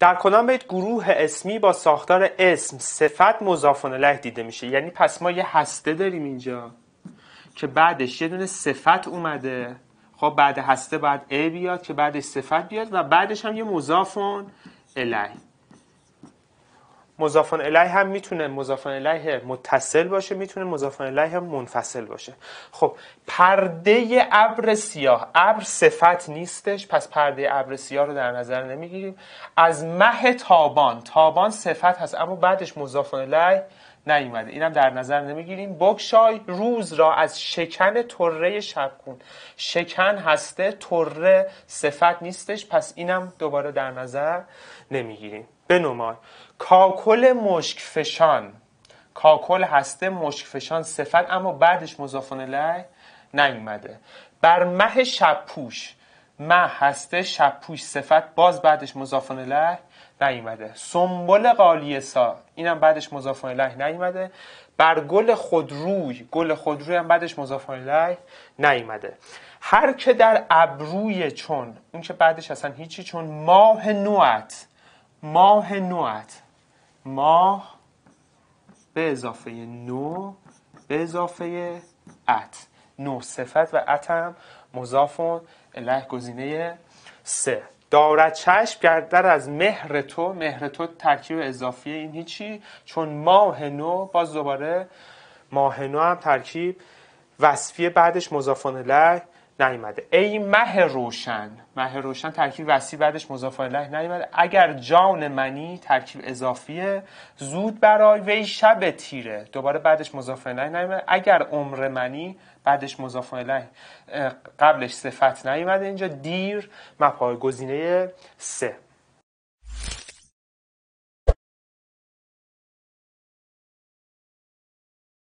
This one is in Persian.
در کدام بیت گروه اسمی با ساختار اسم صفت مضاف له دیده میشه یعنی پس ما یه هسته داریم اینجا که بعدش یه دونه صفت اومده خب بعد هسته بعد ا بیاد که بعدش صفت بیاد و بعدش هم یه مضاف الیه مضافان الیه هم میتونه مضافان الیه متصل باشه میتونه مضافان الیه منفصل باشه خب پرده ابر سیاه ابر صفت نیستش پس پرده ابر سیاه رو در نظر نمیگیریم از مه تابان تابان صفت هست اما بعدش مضافان الیه نیومده اینم در نظر نمیگیریم بکشای روز را از شکن شب کن شکن هسته تره صفت نیستش پس اینم دوباره در نظر نمیگیریم بنمای کاکل مشکفشان کاکل هسته فشان صفت اما بعدش مضافان لای نیومده بر مه شب پوش مه هسته شب پوش صفت باز بعدش مضافان له نیومده سنبل قالیه سا اینم بعدش مضافان له نیومده بر گل خودروی گل خودروی هم بعدش مضافان لای نیومده هر که در ابروی چون اون که بعدش اصلا هیچی چون ماه نوت. ماه نوعت ماه به اضافه نو به اضافه ات نو صفت و اتم مضافون اله گزینه سه دارد چشم گردر از مهر تو مهر تو ترکیب اضافی این هیچی چون ماه نو باز دوباره ماه نو هم ترکیب وصفی بعدش مضافان لک، نیمده. ای مه روشن مه روشن ترکیب وسیع بعدش مضاف الیه نیامده اگر جان منی ترکیب اضافیه زود برای وی شب تیره دوباره بعدش مضاف الیه اگر عمر منی بعدش مضاف الیه قبلش صفت نیمده اینجا دیر مپای گزینه سه